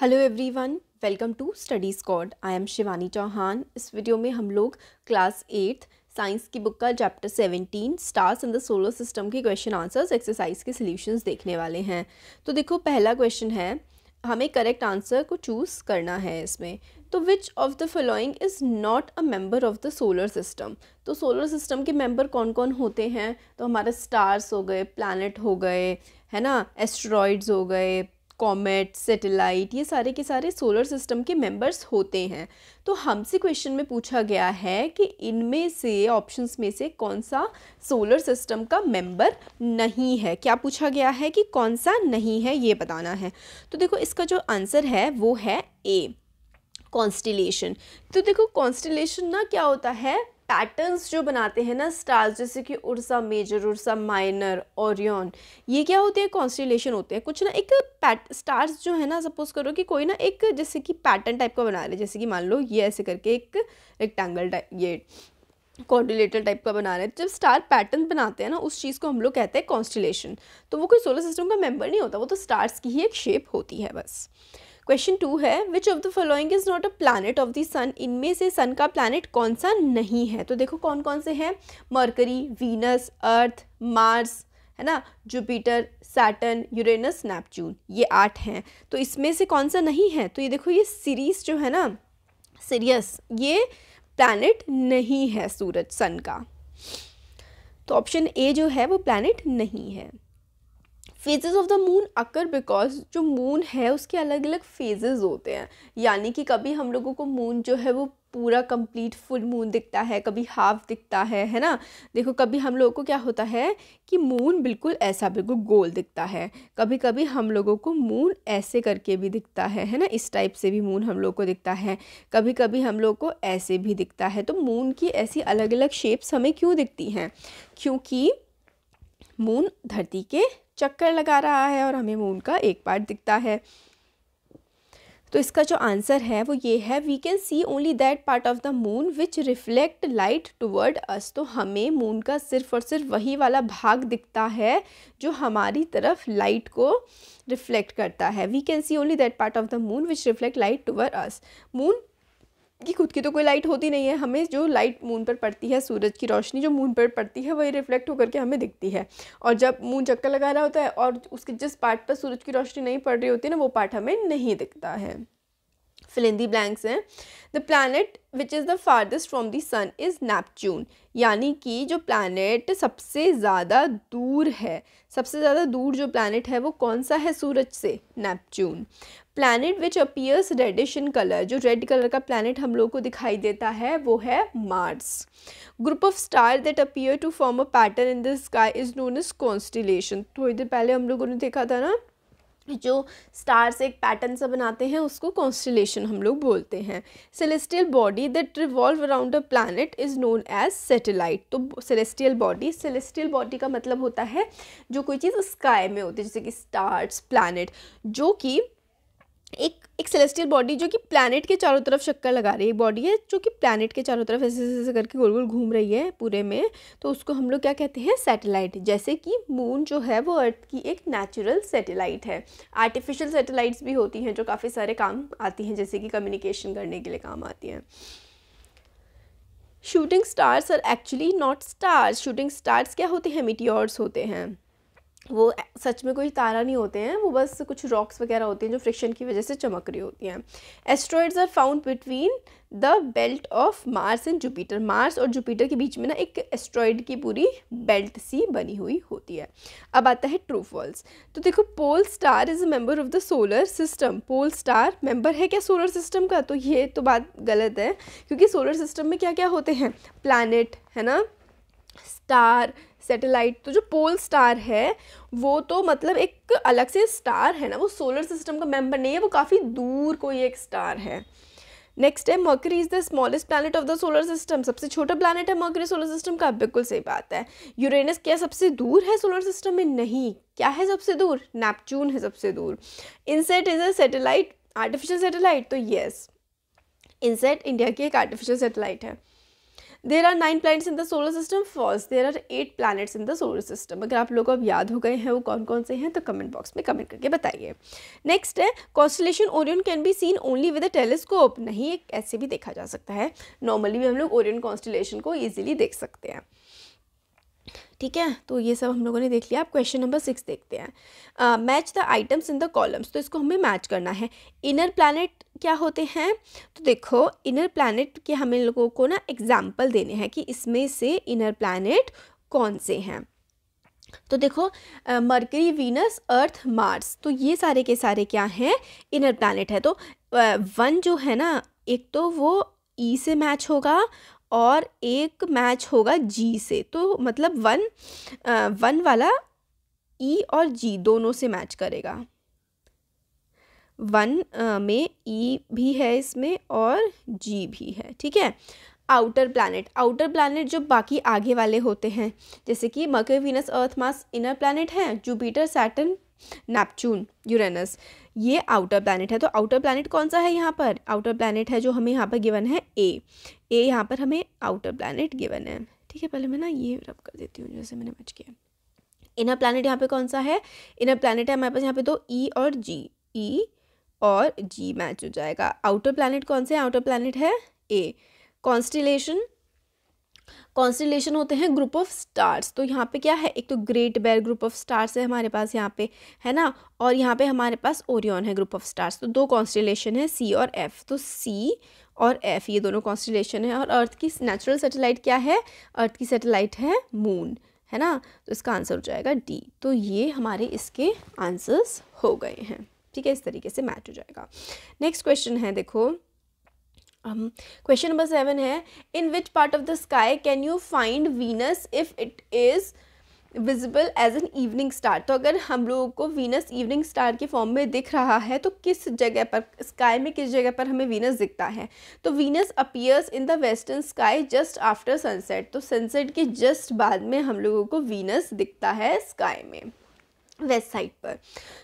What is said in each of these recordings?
hello everyone welcome to study squad I am Shivani Chauhan इस video में हम लोग क्लास एट्थ साइंस की बुक का chapter seventeen stars in the solar system के क्वेश्चन आंसर्स एक्सरसाइज के सॉल्यूशंस देखने वाले हैं तो देखो पहला क्वेश्चन है हमें करेक्ट आंसर को चूज़ करना है इसमें तो which of the following is not a member of the solar system तो सोलर सिस्टम के मेंबर कौन कौन होते हैं तो हमारे स्टार्स हो गए प्लानट हो गए है ना एस्ट्रॉइड्स हो गए कॉमेट सेटेलाइट ये सारे के सारे सोलर सिस्टम के मेंबर्स होते हैं तो हमसे क्वेश्चन में पूछा गया है कि इनमें से ऑप्शंस में से कौन सा सोलर सिस्टम का मेंबर नहीं है क्या पूछा गया है कि कौन सा नहीं है ये बताना है तो देखो इसका जो आंसर है वो है ए कॉन्स्टिलेशन तो देखो कॉन्स्टिलेशन ना क्या होता है पैटर्न्स जो बनाते हैं ना स्टार्स जैसे कि Ursa Major Ursa Minor Orion ये क्या होते हैं कॉन्स्टिलेशन होते हैं कुछ ना एक पैट स्टार्स जो है ना सपोज करो कि कोई ना एक जैसे कि पैटर्न टाइप का बना रहे जैसे कि मान लो ये ऐसे करके एक रेक्टेंगल टाइप ये कॉन्डिलेटर टाइप का बना रहे हैं जब स्टार पैटर्न बनाते हैं ना उस चीज़ को हम लोग कहते हैं कॉन्स्टिलेशन तो वो कोई सोलर सिस्टम का मेम्बर नहीं होता वो तो स्टार्स की ही एक शेप होती है बस क्वेश्चन टू है which of the following is not a planet of the sun इनमें से सन का प्लानट कौन सा नहीं है तो देखो कौन कौन से हैं मर्करी वीनस अर्थ मार्स है ना जुपिटर सैटन यूरेनस नेपच्यून ये आठ हैं तो इसमें से कौन सा नहीं है तो ये देखो ये सीरीज जो है ना सीरियस ये प्लानट नहीं है सूरज सन का तो ऑप्शन ए जो है वो प्लानट नहीं है phases of the moon occur because जो मून है उसके अलग अलग फेजेस होते हैं यानी कि कभी हम लोगों को मून जो है वो पूरा कंप्लीट फुल मून दिखता है कभी हाफ दिखता है है ना देखो कभी हम लोगों को क्या होता है कि मून बिल्कुल ऐसा बिल्कुल गोल दिखता है कभी कभी हम लोगों को मून ऐसे करके भी दिखता है है ना इस टाइप से भी मून हम लोग को दिखता है कभी कभी हम लोग को ऐसे भी दिखता है तो मून की ऐसी अलग अलग शेप्स हमें क्यों दिखती हैं क्योंकि मून धरती के चक्कर लगा रहा है और हमें मून का एक पार्ट दिखता है तो इसका जो आंसर है वो ये है we can see only that part of the moon which reflect light toward us तो हमें मून का सिर्फ और सिर्फ वही वाला भाग दिखता है जो हमारी तरफ लाइट को रिफ्लेक्ट करता है we can see only that part of the moon which reflect light toward us moon की खुद की तो कोई लाइट होती नहीं है हमें जो लाइट मून पर पड़ती है सूरज की रोशनी जो मून पर पड़ती है वही रिफ्लेक्ट होकर के हमें दिखती है और जब मून चक्कर लगा रहा होता है और उसके जिस पार्ट पर सूरज की रोशनी नहीं पड़ रही होती है ना वो पार्ट हमें नहीं दिखता है फिल इन दी ब्लैंक्स हैं the planet which is the farthest from the sun is Neptune यानी कि जो प्लानट सबसे ज़्यादा दूर है सबसे ज़्यादा दूर जो प्लानट है वो कौन सा है सूरज से Neptune planet which appears reddish in colour जो रेड कलर का प्लानट हम लोग को दिखाई देता है वो है Mars group of star that appear to form a pattern in the sky is known as constellation थोड़ी देर पहले हम लोगों ने देखा था ना जो स्टार्स एक पैटर्न सा बनाते हैं उसको कॉन्स्टलेशन हम लोग बोलते हैं celestial body that revolve around a planet is known as satellite तो सेलेस्टियल बॉडी सेलेस्टियल बॉडी का मतलब होता है जो कोई चीज़ स्काई में होती है जैसे कि स्टार्स प्लानट जो कि एक एक सेलेस्टियल बॉडी जो कि प्लानट के चारों तरफ चक्कर लगा रही है बॉडी है जो कि प्लानट के चारों तरफ ऐसे ऐसे करके गोल गोल घूम रही है पूरे में तो उसको हम लोग क्या कहते हैं सैटेलाइट जैसे कि मून जो है वो अर्थ की एक नेचुरल सैटेलाइट है आर्टिफिशियल सैटेलाइट्स भी होती हैं जो काफ़ी सारे काम आती हैं जैसे कि कम्युनिकेशन करने के लिए काम आती हैं shooting stars are actually not stars shooting stars क्या होते हैं मिटियोर्स होते हैं वो सच में कोई तारा नहीं होते हैं वो बस कुछ रॉक्स वगैरह होते हैं जो फ्रिक्शन की वजह से चमक रही होती हैं asteroids are found between the belt of Mars and Jupiter Mars और जुपिटर के बीच में ना एक एस्ट्रॉइड की पूरी बेल्ट सी बनी हुई होती है अब आता है ट्रू फॉल्स तो देखो pole star is a member of the solar system pole star member है क्या सोलर सिस्टम का तो ये तो बात गलत है क्योंकि सोलर सिस्टम में क्या क्या होते हैं प्लानट है ना स्टार सैटेलाइट तो जो पोल स्टार है वो तो मतलब एक अलग से स्टार है ना वो सोलर सिस्टम का मेम्बर नहीं है वो काफ़ी दूर कोई एक स्टार है नेक्स्ट है Mercury is the smallest planet of the solar system सबसे छोटा प्लानट है मर्करी सोलर सिस्टम का बिल्कुल सही बात है यूरेनस क्या सबसे दूर है सोलर सिस्टम में नहीं क्या है सबसे दूर नेपच्यून है सबसे दूर INSAT is a satellite artificial satellite तो येस इनसेट इंडिया की एक आर्टिफिशियल सैटेलाइट है there are nine planets in the solar system false there are eight planets in the solar system अगर आप लोगों को अब याद हो गए हैं वो कौन कौन से हैं तो कमेंट बॉक्स में कमेंट करके बताइए नेक्स्ट है constellation Orion can be seen only with a telescope नहीं एक ऐसे भी देखा जा सकता है नॉर्मली भी हम लोग ओरियन कॉन्स्टलेशन को ईजिली देख सकते हैं ठीक है तो ये सब हम लोगों ने देख लिया आप क्वेश्चन नंबर सिक्स देखते हैं match the items in the columns तो इसको हमें मैच करना है इनर प्लानट क्या होते हैं तो देखो इनर प्लानट के हमें लोगों को ना एग्जाम्पल देने हैं कि इसमें से इनर प्लानट कौन से हैं तो देखो मर्करी वीनस अर्थ मार्स तो ये सारे के सारे क्या हैं इनर प्लानट है तो वन जो है ना एक तो वो ई e से मैच होगा और एक मैच होगा जी से तो मतलब वन आ, वन वाला ई e और जी दोनों से मैच करेगा वन आ, में ई e भी है इसमें और जी भी है ठीक है आउटर प्लानट आउटर प्लानट जो बाकी आगे वाले होते हैं जैसे कि Mercury Venus Earth Mars inner planet हैं जुपिटर सैटर्न नेपच्चून यूरेनस ये आउटर प्लानट है तो आउटर प्लानट कौन सा है यहाँ पर आउटर प्लानट है जो हमें यहाँ पर गिवन है ए ए यहाँ पर हमें आउटर प्लानट गिवन है ठीक है पहले मैं ना ये रब कर देती हूँ जैसे मैंने मच किया इनर प्लानट यहाँ पे कौन सा है इनर प्लानट है हमारे पास यहाँ पे दो ई e और जी ई e और जी मैच हो जाएगा आउटर प्लानट कौन सा है आउटर प्लानट है ए कॉन्स्टिलेशन कॉन्स्टिलेशन होते हैं ग्रुप ऑफ स्टार्स तो यहाँ पे क्या है एक तो Great Bear group of stars है हमारे पास यहाँ पे है ना और यहाँ पे हमारे पास ओरियन है ग्रुप ऑफ स्टार्स तो दो कॉन्स्टिलेशन है सी और एफ तो सी और एफ ये दोनों कॉन्स्टिलेशन है और अर्थ की नेचुरल सेटेलाइट क्या है अर्थ की सेटेलाइट है मून है ना तो इसका आंसर हो जाएगा डी तो ये हमारे इसके आंसर्स हो गए हैं ठीक है इस तरीके से मैच हो जाएगा नेक्स्ट क्वेश्चन है देखो क्वेश्चन नंबर सेवन है in which part of the sky can you find Venus if it is visible as an evening star तो अगर हम लोगों को वीनस इवनिंग स्टार के फॉर्म में दिख रहा है तो किस जगह पर स्काई में किस जगह पर हमें वीनस दिखता है तो Venus appears in the western sky just after sunset तो सनसेट के जस्ट बाद में हम लोगों को वीनस दिखता है स्काई में वेबसाइट पर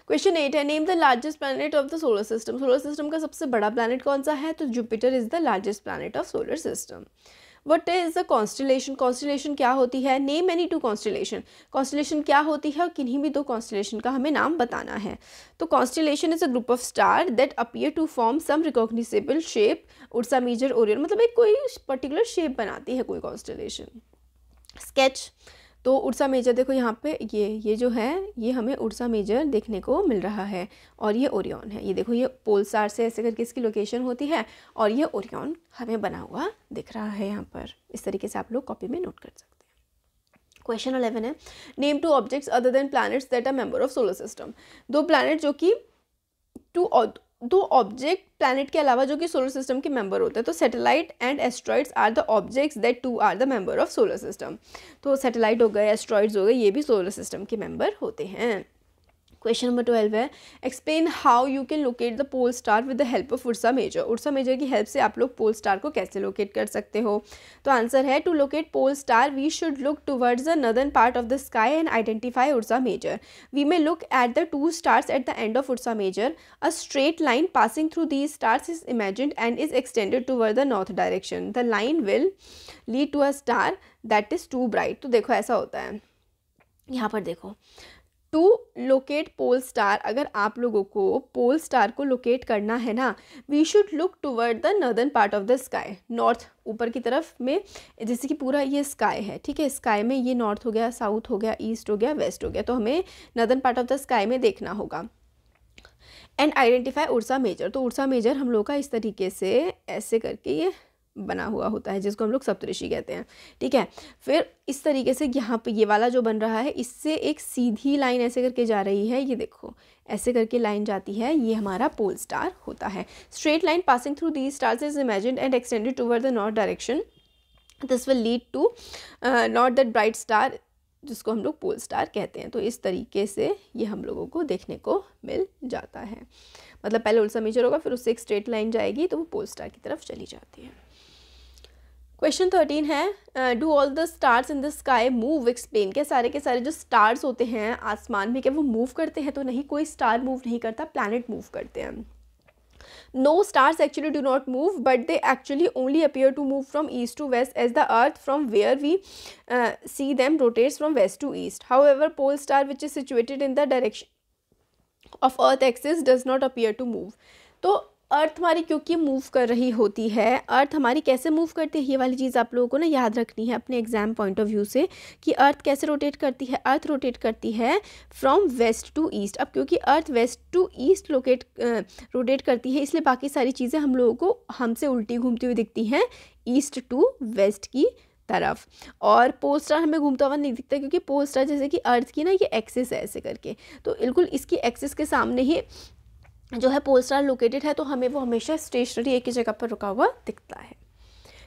क्वेश्चन एट है name the largest planet of the solar system solar system का सबसे बड़ा प्लानट कौन सा है तो Jupiter is the largest planet of solar system what is the constellation constellation क्या होती है name any two constellation constellation क्या होती है और किन्हीं भी दो कॉन्स्टिलेशन का हमें नाम बताना है तो constellation is a group of star that appear to form some recognisable shape Ursa Major Orion मतलब एक कोई पर्टिकुलर शेप बनाती है कोई कॉन्स्टिलेशन स्केच तो उड़सा मेजर देखो यहाँ पे ये ये जो है ये हमें उड़सा मेजर देखने को मिल रहा है और ये ओरियन है ये देखो ये पोलसार से ऐसे करके इसकी लोकेशन होती है और ये ओरियन हमें बना हुआ दिख रहा है यहाँ पर इस तरीके से आप लोग कॉपी में नोट कर सकते हैं क्वेश्चन अलेवन है name two objects other than planets that are member of solar system दो प्लैनेट जो कि टू दो ऑब्जेक्ट प्लानट के अलावा जो कि सोलर सिस्टम के मेंबर होते हैं तो satellite and asteroids are the objects that two are the member of solar system तो सैटेलाइट हो गए एस्ट्रॉइड्स हो गए ये भी सोलर सिस्टम के मेंबर होते हैं क्वेश्चन नंबर ट्वेल्व है explain how you can locate the pole star with the help of Ursa Major Ursa Major की हेल्प से आप लोग पोल स्टार को कैसे लोकेट कर सकते हो तो आंसर है to locate pole star we should look towards the northern part of the sky and identify Ursa Major we may look at the two stars at the end of Ursa Major a straight line passing through these stars is imagined and is extended toward the north direction the line will lead to a star that is too bright तो देखो ऐसा होता है यहाँ पर देखो to locate pole star अगर आप लोगों को पोल स्टार को लोकेट करना है ना we should look toward the northern part of the sky north ऊपर की तरफ में जैसे कि पूरा ये स्काई है ठीक है स्काई में ये नॉर्थ हो गया साउथ हो गया ईस्ट हो गया वेस्ट हो गया तो हमें northern part of the sky में देखना होगा एंड आइडेंटिफाई उर्सा मेजर तो उर्सा मेजर हम लोग का इस तरीके से ऐसे करके ये बना हुआ होता है जिसको हम लोग सप्तऋषि कहते हैं ठीक है फिर इस तरीके से यहाँ पे ये वाला जो बन रहा है इससे एक सीधी लाइन ऐसे करके जा रही है ये देखो ऐसे करके लाइन जाती है ये हमारा पोल स्टार होता है straight line passing through the stars is imagine and extended toward the north direction this will lead to not that bright star जिसको हम लोग पोल स्टार कहते हैं तो इस तरीके से ये हम लोगों को देखने को मिल जाता है मतलब पहले उल्सा मेजर होगा फिर उससे एक स्ट्रेट लाइन जाएगी तो वो पोल स्टार की तरफ चली जाती है क्वेश्चन थर्टीन है do all the stars in the sky move explain क्या सारे के सारे जो स्टार्स होते हैं आसमान में क्या वो मूव करते हैं तो नहीं कोई स्टार मूव नहीं करता प्लानट मूव करते हैं no stars actually do not move but they actually only appear to move from east to west as the Earth from where we see them rotates from west to east how pole star which is situated in the direction of Earth axis does not appear to move तो Earth हमारी क्योंकि move कर रही होती है अर्थ हमारी कैसे move करती है ये वाली चीज़ आप लोगों को ना याद रखनी है अपने एग्जाम पॉइंट ऑफ व्यू से कि अर्थ कैसे रोटेट करती है अर्थ रोटेट करती है फ्रॉम वेस्ट टू ईस्ट अब क्योंकि Earth west to east locate rotate करती है इसलिए बाकी सारी चीज़ें हम लोगों को हमसे उल्टी घूमती हुई दिखती हैं ईस्ट टू वेस्ट की तरफ और पोल स्टार हमें घूमता हुआ नहीं दिखता क्योंकि पोल स्टार जैसे कि अर्थ की ना ये एक्सेस है ऐसे करके तो बिल्कुल इसकी एक्सेस के सामने ही जो है पोल स्टार लोकेटेड है तो हमें वो हमेशा स्टेशनरी एक ही जगह पर रुका हुआ दिखता है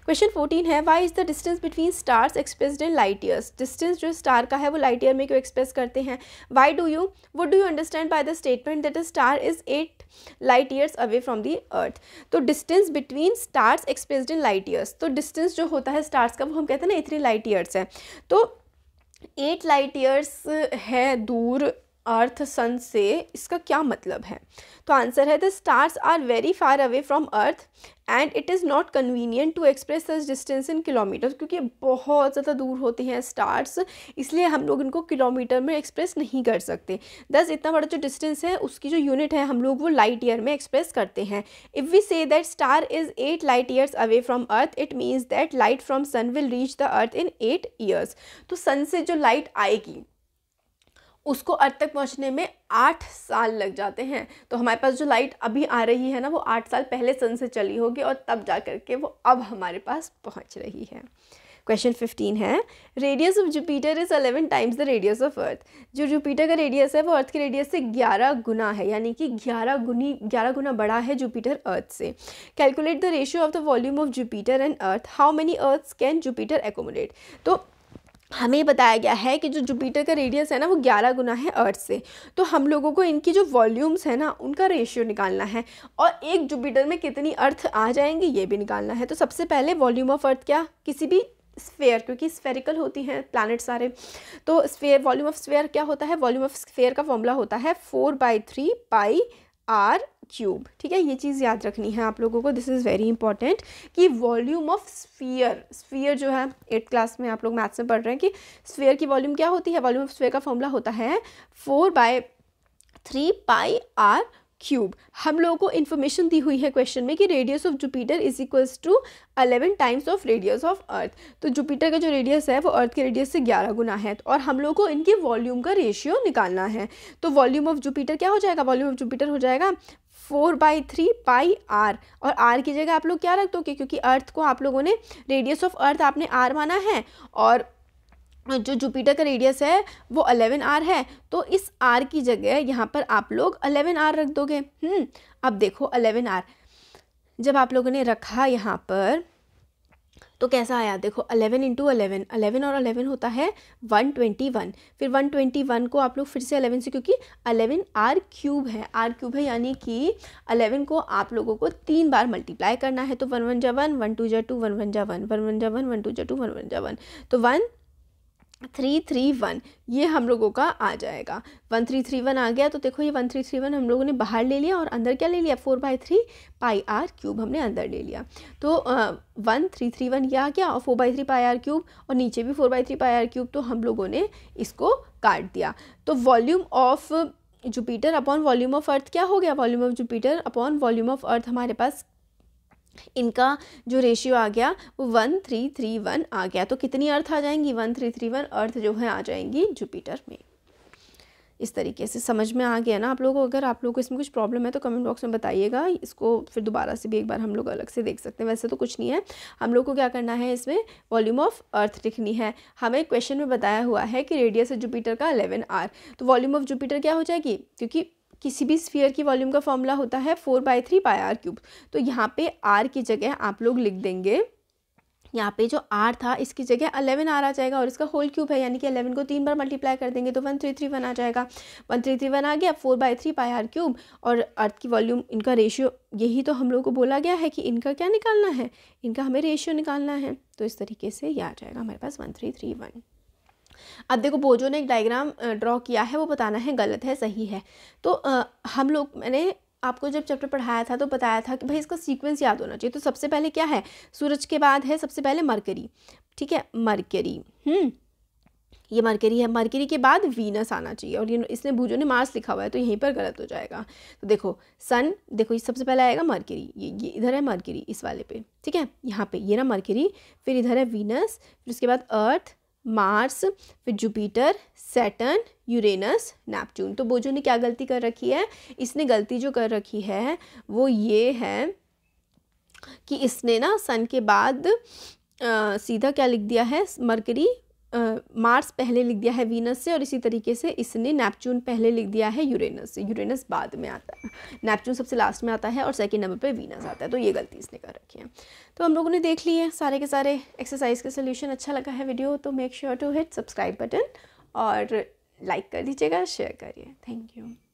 क्वेश्चन फोर्टीन है why is the distance between stars expressed in light years distance जो स्टार का है वो लाइट ईयर में क्यों एक्सप्रेस करते हैं why do you what do you understand by the statement that the star is at light years away from the Earth तो distance between stars expressed in light years तो distance जो होता है stars का वो हम कहते हैं ना थ्री लाइट ईयर्स है तो एट लाइट ईयर्स है दूर अर्थ सन से इसका क्या मतलब है तो आंसर है the stars are very far away from Earth and it is not convenient to express this distance in kilometre क्योंकि बहुत ज़्यादा दूर होते हैं स्टार्स इसलिए हम लोग इनको किलोमीटर में एक्सप्रेस नहीं कर सकते दस इतना बड़ा जो डिस्टेंस है उसकी जो यूनिट है हम लोग वो लाइट ईयर में एक्सप्रेस करते हैं if we say that star is at light years away from Earth it means that light from sun will reach the Earth in eight years तो सन से जो लाइट आएगी उसको अर्थ तक पहुंचने में आठ साल लग जाते हैं तो हमारे पास जो लाइट अभी आ रही है ना वो आठ साल पहले सन से चली होगी और तब जा कर के वो अब हमारे पास पहुंच रही है क्वेश्चन फिफ्टीन है radius of Jupiter is eleven times the radius of Earth जो जुपीटर का रेडियस है वो अर्थ के रेडियस से ग्यारह गुना है यानी कि ग्यारह गुनी ग्यारह गुना बड़ा है जुपीटर अर्थ से calculate the ratio of the volume of Jupiter and Earth how many Earths can Jupiter accommodate तो हमें बताया गया है कि जो जुपिटर का रेडियस है ना वो ग्यारह गुना है अर्थ से तो हम लोगों को इनकी जो वॉल्यूम्स है ना उनका रेशियो निकालना है और एक जुपिटर में कितनी अर्थ आ जाएंगी ये भी निकालना है तो सबसे पहले वॉल्यूम ऑफ अर्थ क्या किसी भी स्फेयर क्योंकि स्फेरिकल होती हैं प्लानट सारे तो स्फेयर वॉल्यूम ऑफ स्फेयर क्या होता है वॉल्यूम ऑफ स्फेयर का फॉर्मूला होता है four by three pi r cube ठीक है ये चीज़ याद रखनी है आप लोगों को दिस इज़ वेरी इंपॉर्टेंट कि वॉल्यूम ऑफ स्फीयर स्फीयर जो है एट क्लास में आप लोग मैथ्स में पढ़ रहे हैं कि स्फीयर की वॉल्यूम क्या होती है वॉल्यूम ऑफ स्फीयर का फॉर्मूला होता है four by three pi r cube हम लोगों को इन्फॉर्मेशन दी हुई है क्वेश्चन में कि radius of Jupiter is equals to eleven times of radius of Earth तो जुपिटर का जो रेडियस है वो अर्थ के रेडियस से ग्यारह गुना है और हम लोगों को इनके वॉल्यूम का रेशियो निकालना है तो वॉल्यूम ऑफ जुपिटर क्या हो जाएगा वॉल्यूम ऑफ जुपिटर हो जाएगा four by three pi r और आर की जगह आप लोग क्या रख दोगे क्योंकि अर्थ को आप लोगों ने रेडियस ऑफ अर्थ आपने आर माना है और जो जुपिटर का रेडियस है वो अलेवन आर है तो इस आर की जगह यहाँ पर आप लोग अलेवन आर रख दोगे हम्म, अब देखो अलेवन आर जब आप लोगों ने रखा यहाँ पर तो कैसा आया देखो अलेवन इंटू अलेवन अलेवन और अलेवन होता है वन ट्वेंटी वन फिर वन ट्वेंटी वन को आप लोग फिर से अलेवन से क्योंकि अलेवन आर क्यूब है आर क्यूब है यानी कि अलेवन को आप लोगों को तीन बार मल्टीप्लाई करना है तो वन वन जा वन वन टू जा टू वन वन जा वन वन वन जा वन वन टू जा टू वन वन जा वन तो वन थ्री थ्री वन ये हम लोगों का आ जाएगा वन थ्री थ्री वन आ गया तो देखो ये वन थ्री थ्री वन हम लोगों ने बाहर ले लिया और अंदर क्या ले लिया four by three pi r cube हमने अंदर ले लिया तो वन थ्री थ्री वन ये आ गया और four by three pi r cube और नीचे भी four by three pi r cube तो हम लोगों ने इसको काट दिया तो volume of Jupiter upon volume of Earth क्या हो गया volume of Jupiter upon volume of Earth हमारे पास इनका जो रेशियो आ गया वो वन थ्री थ्री वन आ गया तो कितनी अर्थ आ जाएंगी one three three one Earth जो है आ जाएंगी जुपिटर में इस तरीके से समझ में आ गया ना आप लोगों को अगर आप लोगों को इसमें कुछ प्रॉब्लम है तो कमेंट बॉक्स में बताइएगा इसको फिर दोबारा से भी एक बार हम लोग अलग से देख सकते हैं वैसे तो कुछ नहीं है हम लोग को क्या करना है इसमें वॉल्यूम ऑफ अर्थ लिखनी है हमें क्वेश्चन में बताया हुआ है कि रेडियस है जुपिटर का अलेवन आर तो वॉल्यूम ऑफ जुपिटर क्या हो जाएगी क्योंकि किसी भी स्फीयर की वॉल्यूम का फॉर्मूला होता है four by three by r cube तो यहाँ पे आर की जगह आप लोग लिख देंगे यहाँ पे जो आर था इसकी जगह अलेवन आर आ जाएगा और इसका होल क्यूब है यानी कि अलेवन को तीन बार मल्टीप्लाई कर देंगे तो वन थ्री थ्री वन आ जाएगा वन थ्री थ्री वन आ गया four by three pi r cube और अर्थ की वॉल्यूम इनका रेशियो यही तो हम लोगों को बोला गया है कि इनका क्या निकालना है इनका हमें रेशियो निकालना है तो इस तरीके से ये आ जाएगा हमारे पास वन थ्री थ्री वन अब देखो बोजो ने एक डायग्राम ड्रॉ किया है वो बताना है गलत है सही है तो आ, हम लोग मैंने आपको जब चैप्टर पढ़ाया था तो बताया था कि भाई इसका सीक्वेंस याद होना चाहिए तो सबसे पहले क्या है सूरज के बाद है सबसे पहले मरकरी ठीक है मरकरी हम्म ये मरकरी है मरकरी के बाद वीनस आना चाहिए और ये इसने भूजो ने मार्स लिखा हुआ है तो यहीं पर गलत हो जाएगा तो देखो सन देखो ये सबसे पहले आएगा मरकरी ये ये इधर है मरकरी इस वाले पे ठीक है यहाँ पे ये ना मरकरी फिर इधर है वीनस फिर उसके बाद अर्थ मार्स फिर जुपिटर सैटर्न यूरेनस नेपच्यून तो बोझो ने क्या गलती कर रखी है इसने गलती जो कर रखी है वो ये है कि इसने ना सन के बाद आ, सीधा क्या लिख दिया है मरकरी मार्स पहले लिख दिया है वीनस से और इसी तरीके से इसने नेपच्यून पहले लिख दिया है यूरेनस से यूरेनस बाद में आता है नेपच्यून सबसे लास्ट में आता है और सेकेंड नंबर पे वीनस आता है तो ये गलती इसने कर रखी है तो हम लोगों ने देख लिए सारे के सारे एक्सरसाइज के सोल्यूशन अच्छा लगा है वीडियो तो make sure to hit subscribe button और लाइक कर दीजिएगा शेयर करिए थैंक यू